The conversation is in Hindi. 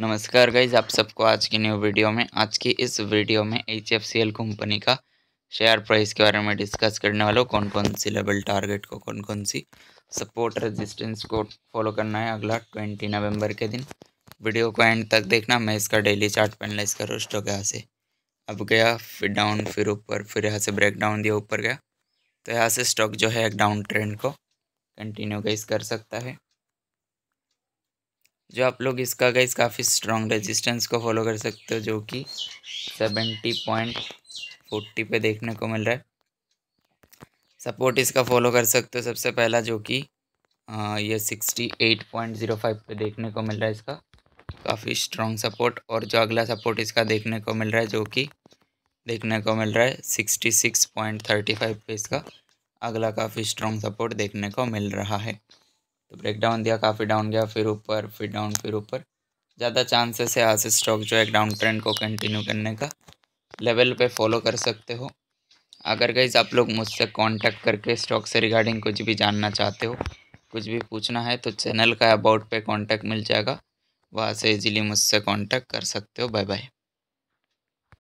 नमस्कार गाइज आप सबको आज की न्यू वीडियो में आज की इस वीडियो में एच कंपनी का शेयर प्राइस के बारे में डिस्कस करने वालों कौन कौन सी लेवल टारगेट को कौन कौन सी सपोर्ट रेजिस्टेंस को फॉलो करना है अगला ट्वेंटी नवंबर के दिन वीडियो को एंड तक देखना मैं इसका डेली चार्ट पैनलाइज कर रहा हो यहाँ से अब गया फिर डाउन फिर ऊपर फिर यहाँ से ब्रेक डाउन दिया ऊपर गया तो यहाँ से स्टॉक जो है एक डाउन ट्रेंड को कंटिन्यू गाइज कर सकता है जो आप लोग इसका गाइस काफ़ी स्ट्रॉन्ग रेजिस्टेंस को फॉलो कर सकते हो जो कि सेवेंटी पॉइंट फोर्टी पे देखने को मिल रहा है सपोर्ट इसका फॉलो कर सकते हो सबसे पहला जो कि ये sixty eight point zero five पर देखने को मिल रहा है इसका काफ़ी स्ट्रॉन्ग सपोर्ट और जो अगला सपोर्ट इसका देखने को मिल रहा है जो कि देखने को मिल रहा है sixty six point thirty five पे इसका अगला काफ़ी स्ट्रॉन्ग सपोर्ट देखने को मिल रहा है तो ब्रेक डाउन दिया काफ़ी डाउन गया फिर ऊपर फिर डाउन फिर ऊपर ज़्यादा चांसेस है आज स्टॉक जो है डाउन ट्रेंड को कंटिन्यू करने का लेवल पे फॉलो कर सकते हो अगर गई आप लोग मुझसे कांटेक्ट करके स्टॉक से रिगार्डिंग कुछ भी जानना चाहते हो कुछ भी पूछना है तो चैनल का अबाउट पे कांटेक्ट मिल जाएगा वहाँ से इजीली मुझसे कांटेक्ट कर सकते हो बाय बाय